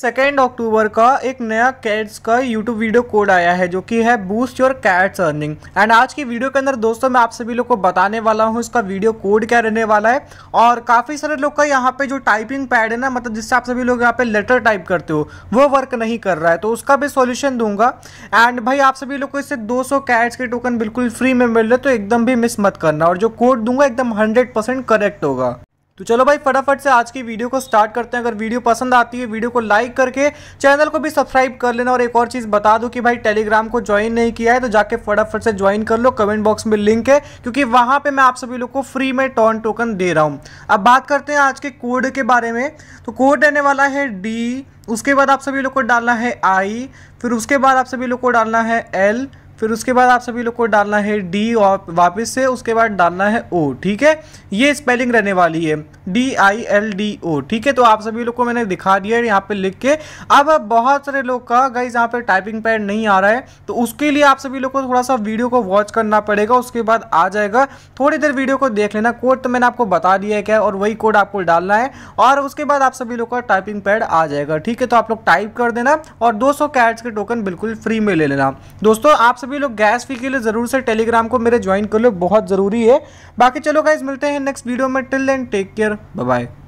second अक्टूबर का एक नया कैट्स का यूट्यूब वीडियो कोड आया है जो कि है boost your cats earning and आज की वीडियो के अंदर दोस्तों मैं आप सभी लोग को बताने वाला हूँ इसका वीडियो कोड क्या रहने वाला है और काफ़ी सारे लोग का यहाँ पे जो टाइपिंग पैड है ना मतलब जिससे आप सभी लोग यहाँ पे लेटर टाइप करते हो वो वर्क नहीं कर रहा है तो उसका भी सोल्यूशन दूंगा एंड भाई आप सभी लोग को इससे दो कैट्स के टोकन बिल्कुल फ्री में मिल रहे तो एकदम भी मिस मत करना और जो कोड दूंगा एकदम हंड्रेड करेक्ट होगा तो चलो भाई फटाफट से आज की वीडियो को स्टार्ट करते हैं अगर वीडियो पसंद आती है वीडियो को लाइक करके चैनल को भी सब्सक्राइब कर लेना और एक और चीज़ बता दूं कि भाई टेलीग्राम को ज्वाइन नहीं किया है तो जाके फटाफट से ज्वाइन कर लो कमेंट बॉक्स में लिंक है क्योंकि वहां पे मैं आप सभी लोग को फ्री में टॉन टोकन दे रहा हूँ अब बात करते हैं आज के कोड के बारे में तो कोड रहने वाला है डी उसके बाद आप सभी लोग को डालना है आई फिर उसके बाद आप सभी लोग को डालना है एल फिर उसके बाद आप सभी लोग को डालना है डी और वापस से उसके बाद डालना है ओ ठीक है ये स्पेलिंग रहने वाली है D I L D O ठीक है तो आप सभी लोग को मैंने दिखा दिया है यहाँ पे लिख के अब बहुत सारे लोग का गई यहाँ पे टाइपिंग पैड नहीं आ रहा है तो उसके लिए आप सभी लोग को थोड़ा सा वीडियो को वॉच करना पड़ेगा उसके बाद आ जाएगा थोड़ी देर वीडियो को देख लेना कोड तो मैंने आपको बता दिया है क्या और वही कोड आपको डालना है और उसके बाद आप सभी लोग का टाइपिंग पैड आ जाएगा ठीक है तो आप लोग टाइप कर देना और दो सौ के टोकन बिल्कुल फ्री में ले लेना दोस्तों आप सभी लोग गैस फी के लिए ज़रूर से टेलीग्राम को मेरे ज्वाइन कर लो बहुत ज़रूरी है बाकी चलो गाइज मिलते हैं नेक्स्ट वीडियो में till then take care bye